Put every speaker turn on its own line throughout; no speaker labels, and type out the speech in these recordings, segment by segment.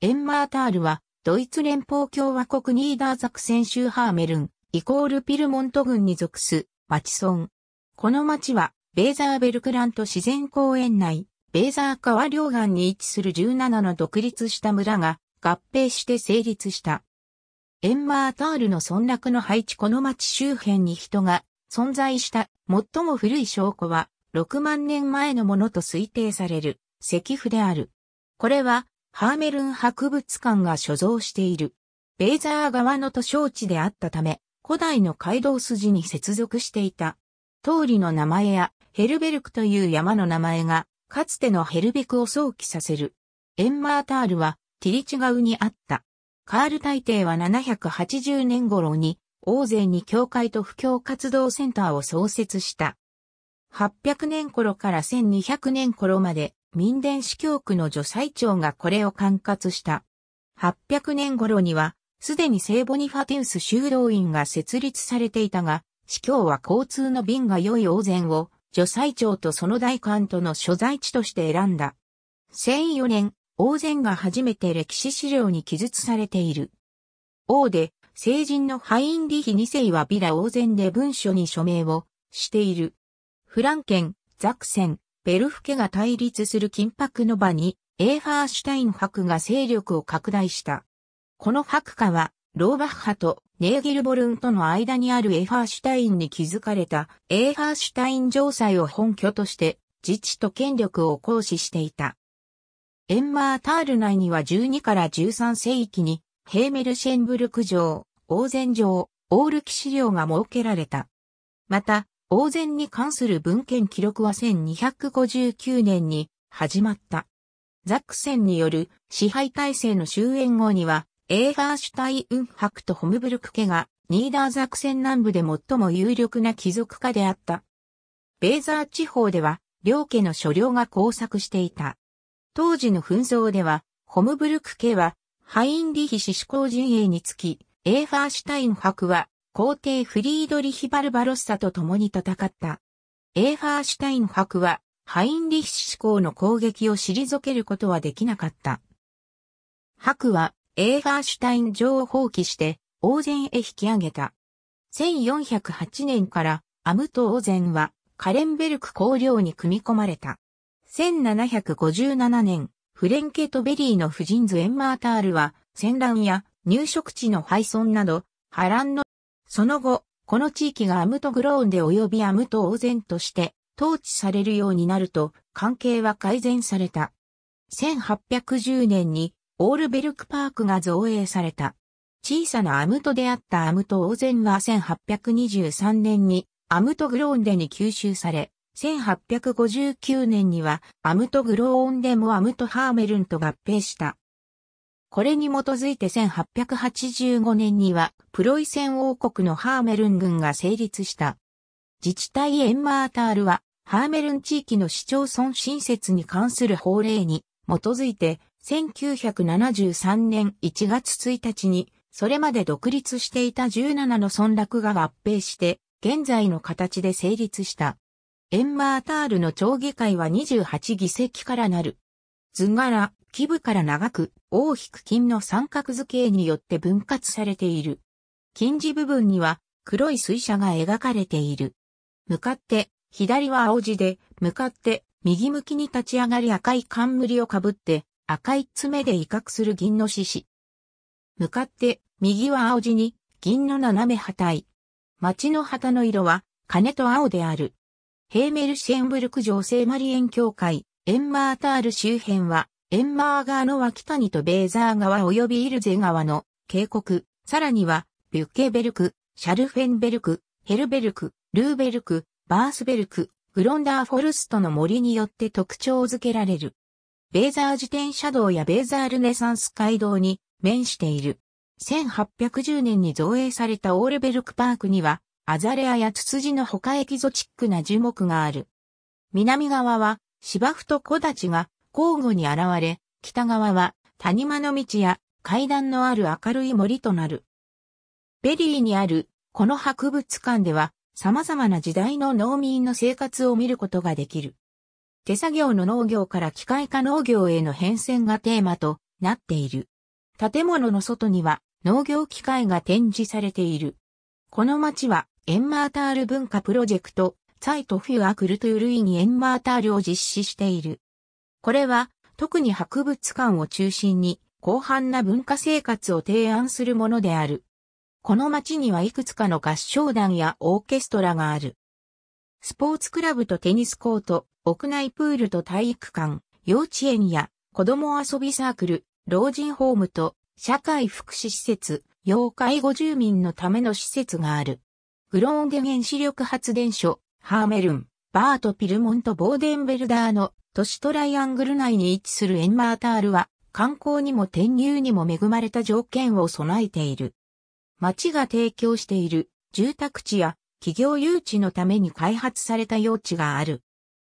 エンマータールは、ドイツ連邦共和国ニーダーザクセン州ハーメルン、イコールピルモント郡に属す、町村。この町は、ベーザーベルクラント自然公園内、ベーザー川両岸に位置する17の独立した村が、合併して成立した。エンマータールの村落の配置この町周辺に人が存在した最も古い証拠は6万年前のものと推定される石符である。これはハーメルン博物館が所蔵している。ベーザー側の図書地であったため、古代の街道筋に接続していた。通りの名前やヘルベルクという山の名前が、かつてのヘルベクを想起させる。エンマータールはティリチガウにあった。カール大帝は780年頃に、大勢に教会と布教活動センターを創設した。800年頃から1200年頃まで、民伝司教区の女祭長がこれを管轄した。800年頃には、すでに聖ボニファテウス修道院が設立されていたが、司教は交通の便が良い王前を、女祭長とその大官との所在地として選んだ。1004年、王前が初めて歴史資料に記述されている。王で、聖人のハインリヒ二世はビラ王前で文書に署名をしている。フランケン、ザクセン、ベルフ家が対立する緊迫の場に、エーファーシュタイン伯が勢力を拡大した。この伯家は、ローバッハとネーゲルボルンとの間にあるエーファーシュタインに築かれたエーファーシュタイン城塞を本拠として自治と権力を行使していた。エンマータール内には12から13世紀にヘーメルシェンブルク城、オーゼン城、オール騎士領が設けられた。また、王禅に関する文献記録は1259年に始まった。ザックセンによる支配体制の終焉後には、エーファーシュタイウンクとホムブルク家が、ニーダーザクセン南部で最も有力な貴族家であった。ベーザー地方では、両家の所領が交錯していた。当時の紛争では、ホムブルク家は、ハインリヒ氏主公陣営につき、エーファーシュタイン博は皇帝フリードリヒ・バルバロッサと共に戦った。エーファーシュタイン伯は、ハインリッシュ公の攻撃を退けることはできなかった。伯は、エーファーシュタイン城を放棄して、王前へ引き上げた。1408年から、アムト王前は、カレンベルク公領に組み込まれた。1757年、フレンケとベリーの夫人ズエンマータールは、戦乱や入植地の廃村など、波乱のその後、この地域がアムトグローンで及びアムトオーゼンとして統治されるようになると関係は改善された。1810年にオールベルクパークが造営された。小さなアムトであったアムトオーゼンは1823年にアムトグローンデに吸収され、1859年にはアムトグローンデもアムトハーメルンと合併した。これに基づいて1885年には、プロイセン王国のハーメルン軍が成立した。自治体エンマータールは、ハーメルン地域の市町村新設に関する法令に基づいて、1973年1月1日に、それまで独立していた17の村落が合併して、現在の形で成立した。エンマータールの町議会は28議席からなる。図柄、基部から長く大引く金の三角図形によって分割されている。金字部分には黒い水車が描かれている。向かって左は青地で、向かって右向きに立ち上がり赤い冠をかぶって赤い爪で威嚇する銀の獅子。向かって右は青地に銀の斜め旗体。町の旗の色は金と青である。ヘーメルシェンブルク城聖マリエン教会、エンマータール周辺はエンマー川の脇谷とベーザー川及びイルゼ川の渓谷、さらには、ビュッケベルク、シャルフェンベルク、ヘルベルク、ルーベルク、バースベルク、グロンダーフォルストの森によって特徴づけられる。ベーザー自転車道やベーザールネサンス街道に面している。1810年に造営されたオールベルクパークには、アザレアやツツジの他エキゾチックな樹木がある。南側は、芝生と木立が交互に現れ、北側は谷間の道や階段のある明るい森となる。ベリーにあるこの博物館では様々な時代の農民の生活を見ることができる。手作業の農業から機械化農業への変遷がテーマとなっている。建物の外には農業機械が展示されている。この町はエンマータール文化プロジェクト、サイトフュアクルトゥルイにエンマータールを実施している。これは特に博物館を中心に広範な文化生活を提案するものである。この街にはいくつかの合唱団やオーケストラがある。スポーツクラブとテニスコート、屋内プールと体育館、幼稚園や子供遊びサークル、老人ホームと社会福祉施設、要介護住民のための施設がある。グローンゲ原子力発電所、ハーメルン、バート・ピルモント・ボーデンベルダーの都市トライアングル内に位置するエンマータールは、観光にも転入にも恵まれた条件を備えている。町が提供している住宅地や企業誘致のために開発された用地がある。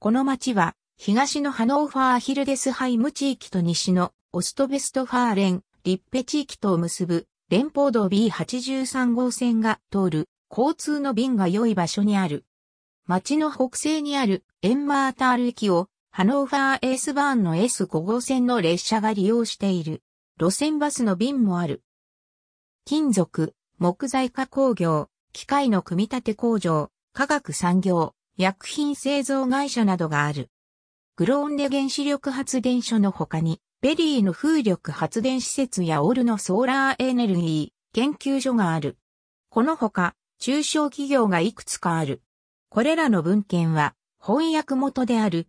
この町は、東のハノーファーヒルデスハイム地域と西のオストベストファーレン、リッペ地域とを結ぶ連邦道 B83 号線が通る交通の便が良い場所にある。町の北西にあるエンマータール駅をハノーファーエースバーンの S5 号線の列車が利用している。路線バスの便もある。金属、木材加工業、機械の組み立て工場、化学産業、薬品製造会社などがある。グローンで原子力発電所の他に、ベリーの風力発電施設やオルのソーラーエネルギー研究所がある。このほか、中小企業がいくつかある。これらの文献は、翻訳元である